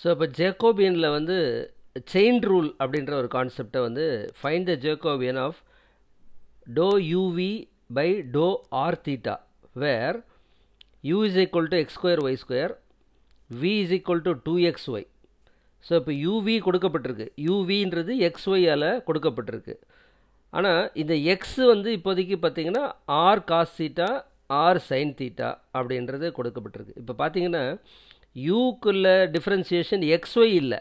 so இப்போ ஜேக்கோபியனில் வந்து chain rule அப்படின்ற ஒரு கான்செப்டை வந்து find the Jacobian of doe u v by doe r theta where u is equal to x square y square v is equal to two x y so இப்போ u v கொடுக்கப்பட்டிருக்கு யூவின்றது X ஒய்யால் கொடுக்கப்பட்டிருக்கு ஆனால் இந்த எக்ஸ் வந்து இப்போதைக்கு பார்த்திங்கன்னா r cos theta r sine theta அப்படின்றது கொடுக்கப்பட்டிருக்கு இப்போ பார்த்திங்கன்னா யூக்குள்ளே டிஃப்ரென்சியேஷன் எக்ஸ்ஒய் இல்லை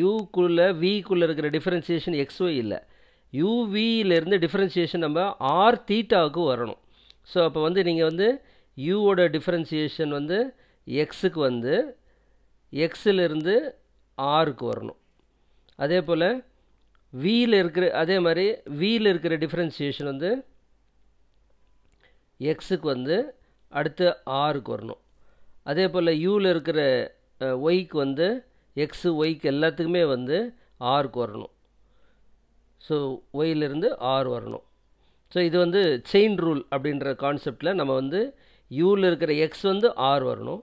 யூக்குள்ளே விக்குள்ளே இருக்கிற டிஃப்ரென்சியேஷன் எக்ஸ்ஒய் இல்லை யூவியிலேருந்து டிஃப்ரென்சியேஷன் நம்ம ஆர் தீட்டாவுக்கு வரணும் ஸோ அப்போ வந்து நீங்கள் வந்து யூவோட டிஃப்ரென்சியேஷன் வந்து எக்ஸுக்கு வந்து எக்ஸிலிருந்து ஆருக்கு வரணும் அதே போல் வியில் இருக்கிற அதே மாதிரி வியில் இருக்கிற டிஃப்ரென்சியேஷன் வந்து எக்ஸுக்கு வந்து அடுத்து ஆருக்கு வரணும் அதே போல் யூவில் இருக்கிற ஒய்க்கு வந்து எக்ஸு ஒய்க்கு எல்லாத்துக்குமே வந்து ஆருக்கு வரணும் ஸோ ஒயிலிருந்து ஆர் வரணும் ஸோ இது வந்து செயின் ரூல் அப்படின்ற கான்செப்டில் நம்ம வந்து யூவில் இருக்கிற எக்ஸ் வந்து ஆர் வரணும்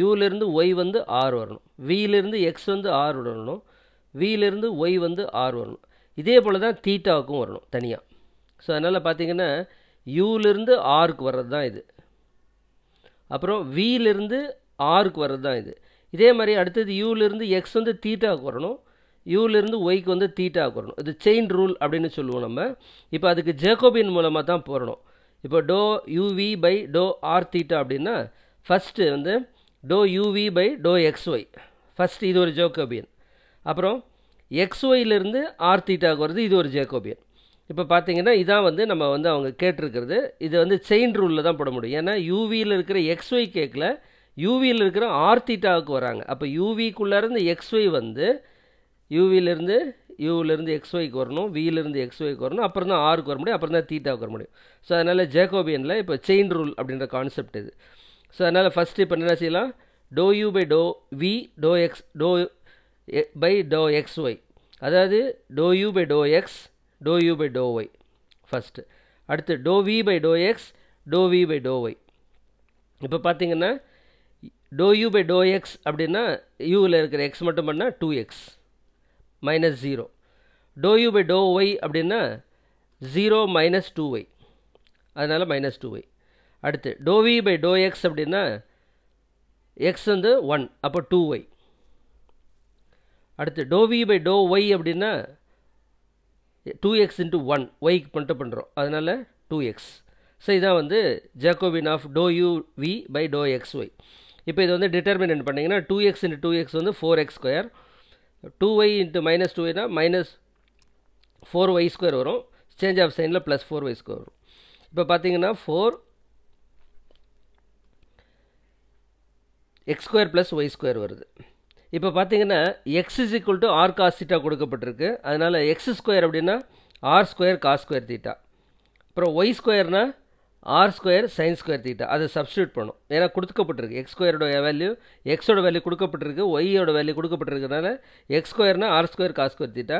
யூலேருந்து ஒய் வந்து ஆர் வரணும் வீலிருந்து எக்ஸ் வந்து ஆர் வரணும் வீலிருந்து ஒய் வந்து ஆர் வரணும் இதே போல் தான் தீட்டாவுக்கும் வரணும் தனியாக ஸோ அதனால் பார்த்திங்கன்னா யூவிலேருந்து ஆருக்கு வர்றது தான் இது அப்புறம் வியிலிருந்து ஆருக்கு வர்றது தான் இது இதே மாதிரி அடுத்தது யூலிருந்து எக்ஸ் வந்து தீட்டாவுக்கு வரணும் யூலிருந்து ஒய்க்கு வந்து தீட்டாவுக்கு வரணும் இது செயின் ரூல் அப்படின்னு சொல்லுவோம் நம்ம இப்போ அதுக்கு ஜேக்கோபின் மூலமாக தான் போடணும் இப்போ doe u v by doe r theta அப்படின்னா ஃபஸ்ட்டு வந்து doe u v by doe x y first இது ஒரு ஜேக்கோபியன் அப்புறம் எக்ஸ் ஒய்லேருந்து ஆர் தீட்டாவுக்கு வருது இது ஒரு ஜேக்கோபியன் இப்போ பார்த்தீங்கன்னா இதான் வந்து நம்ம வந்து அவங்க கேட்டிருக்கிறது இது வந்து செயின் ரூலில் தான் போட முடியும் ஏன்னா யூவியில் இருக்கிற எக்ஸ்ஒய் கேக்கில் யூவியில் இருக்கிற ஆர்த்திட்டாவுக்கு வராங்க அப்போ யூவிக்குள்ளேருந்து எக்ஸ்ஒய் வந்து யூவிலேருந்து யூவிலேருந்து எக்ஸ்ஒய்க்கு வரணும் வியிலேருந்து எக்ஸ்ஒய்க்கு வரணும் அப்புறம் தான் ஆருக்கு வர முடியும் அப்புறம் தான் தீட்டாவுக்கு வர முடியும் ஸோ அதனால் ஜேகோபியனில் இப்போ செயின் ரூல் அப்படின்ற கான்செப்ட் இது ஸோ அதனால் ஃபஸ்ட்டு இப்போ என்ன செய்யலாம் doe u by doe v doe x doe by doe x y அதாவது doe u by doe x doe u by doe y first அடுத்து doe v by doe x doe v by doe y இப்போ பார்த்தீங்கன்னா doe u by doe x அப்படின்னா யூவில் இருக்கிற x மட்டும் பண்ணால் two x minus zero doe u by doe y அப்படின்னா zero minus two y அதனால் மைனஸ் டூ ஒய் அடுத்து doe v by doe x அப்படின்னா எக்ஸ் வந்து ஒன் அப்போ டூ ஒய் அடுத்து doe v by doe y அப்படின்னா டூ எக்ஸ் இன்ட்டு ஒன் ஒய்க்கு பண்ணிட்டு பண்ணுறோம் அதனால் டூ எக்ஸ் ஸோ இதான் வந்து Jacobian of doe u v by doe x y இப்போ இது வந்து டிட்டர்மினன்ட் பண்ணிங்கன்னா two x into two x வந்து four x square two y into minus two ஒய்னா மைனஸ் ஃபோர் ஒய் ஸ்கொயர் வரும் சேஞ்ச் ஆஃப் சைனில் ப்ளஸ் ஃபோர் ஒய் ஸ்கொயர் வரும் இப்போ பார்த்தீங்கன்னா four x square plus y square வருது இப்போ பார்த்தீங்கன்னா x is equal to r cos theta கொடுக்கப்பட்டிருக்கு அதனால் எக்ஸ் ஸ்கொயர் அப்படின்னா r square cos square theta அப்புறம் ஒய் ஸ்கொயர்னா r square sine square theta அதை சப்ஸ்டியூட் பண்ணும் ஏன்னா கொடுக்கப்பட்டிருக்கு எக்ஸ் ஸ்கொயரோட வேல்யூ எக்ஸோட வேல்யூ கொடுக்கப்பட்டிருக்கு ஒய்யோட வேல்யூ கொடுக்கப்பட்டிருக்கிறதுனால எக்ஸ் ஸ்கொயர்னா r square cos square theta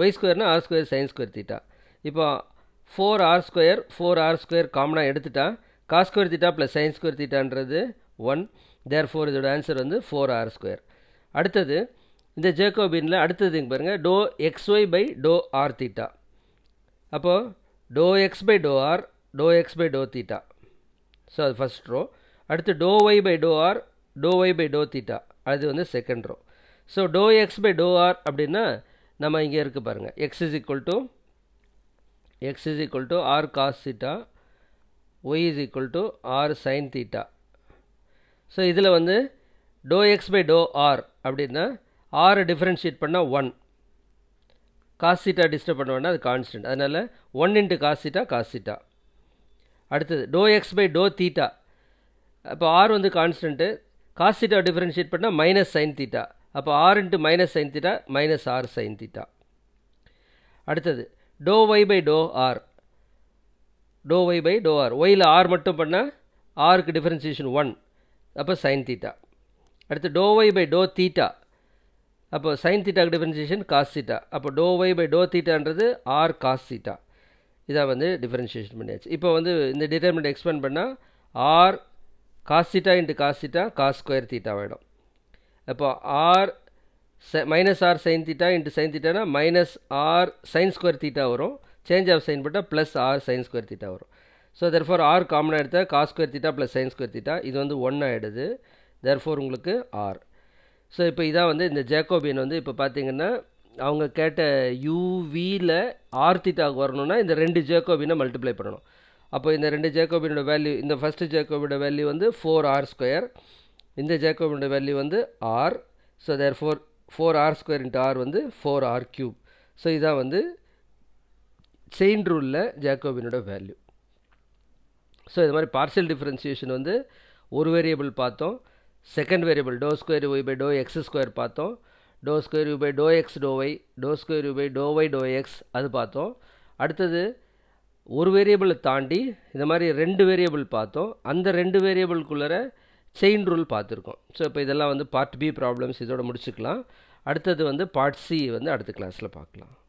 y ஸ்கொயர்னா r square sine square theta இப்போ four r square four r square காமனாக எடுத்துட்டா cos square theta plus sine square தீட்டான்றது ஒன் தேர் ஃபோர் இதோட ஆன்சர் வந்து ஃபோர் ஆர் ஸ்கொயர் அடுத்தது இந்த ஜேக்கோபின்ல அடுத்தது பாருங்கள் doe x y by doe r theta அப்போது doe x by doe r doe x by doe theta so அது ஃபஸ்ட் ரோ அடுத்து doe y by doe r doe y by doe theta அது வந்து second row so doe x by doe r அப்படின்னா நம்ம இங்கே இருக்குது பாருங்கள் x is equal to x is equal to r cos theta y is equal to r sine theta so இதில் வந்து doe x by doe r அப்படின்னா ஆரை differentiate பண்ணால் ஒன் காசிட்டா டிஸ்டர்ப் பண்ணோன்னா அது கான்ஸ்டன்ட் அதனால் ஒன் இன்ட்டு காசிட்டா காசிட்டா அடுத்தது doe x by doe theta அப்போ ஆர் வந்து கான்ஸ்டன்ட்டு காசிட்டா டிஃப்ரென்ஷியேட் பண்ணால் மைனஸ் சைன் தீட்டா அப்போ r into minus sine theta minus r sine theta அடுத்தது doe y by doe r doe y by doe r ஒயில் r மட்டும் பண்ணால் ஆருக்கு differentiation one அப்போ சைன் தீட்டா அடுத்து doe y by doe theta அப்போ sine தீட்டாக்கு டிஃபரன்சியேஷன் காஸ் சீட்டா அப்போ டோ ஒய் பை டோ தீட்டான்றது ஆர் காஸ் சீட்டா இதாக வந்து டிஃபரன்ஷியேஷன் பண்ணியாச்சு இப்போ வந்து இந்த டிட்டர்மெண்ட் எக்ஸ்பிளைன் பண்ணால் r cos theta into cos theta cos square theta ஆகிடும் அப்போ ஆர் ச minus r sine theta into sine தீட்டானா minus r sine square theta வரும் சேஞ்ச் ஆஃப் சைன் போட்டால் plus r sine square theta வரும் so therefore r காமனாக எடுத்தால் cos square theta plus sine square theta இது வந்து ஒன் ஆகிடுது தேர்ஃபோர் உங்களுக்கு ஆர் ஸோ இப்போ இதான் வந்து இந்த ஜேக்கோபியன் வந்து இப்போ பார்த்தீங்கன்னா அவங்க கேட்ட யூவியில் ஆர்த்திட்டாக வரணும்னா இந்த ரெண்டு ஜேக்கோபினை மல்டிப்ளை பண்ணணும் அப்போ இந்த ரெண்டு ஜேக்கோபினோட வேல்யூ இந்த ஃபஸ்ட்டு ஜேக்கோபியோட வேல்யூ வந்து ஃபோர் ஆர் ஸ்கொயர் இந்த ஜேக்கோபினோட வேல்யூ வந்து r so therefore four r square into r வந்து ஃபோர் ஆர் க்யூப் ஸோ இதான் வந்து செயின் ரூலில் ஜேக்கோபினோட வேல்யூ ஸோ இது மாதிரி பார்சல் டிஃப்ரென்சியேஷன் வந்து ஒரு வேரியபிள் பார்த்தோம் second variable doe square u by doe x square பார்த்தோம் doe square u by doe x doe y doe square u by doe y doe x அது பார்த்தோம் அடுத்தது ஒரு வேரியபிளை தாண்டி இந்த மாதிரி ரெண்டு வேரியபிள் பார்த்தோம் அந்த ரெண்டு வேரியபிள்குள்ளே செயின் ரூல் பார்த்துருக்கோம் ஸோ இப்போ இதெல்லாம் வந்து பார்ட் பி ப்ராப்ளம்ஸ் இதோட முடிச்சுக்கலாம் அடுத்தது வந்து பார்ட் சி வந்து அடுத்த கிளாஸில் பார்க்கலாம்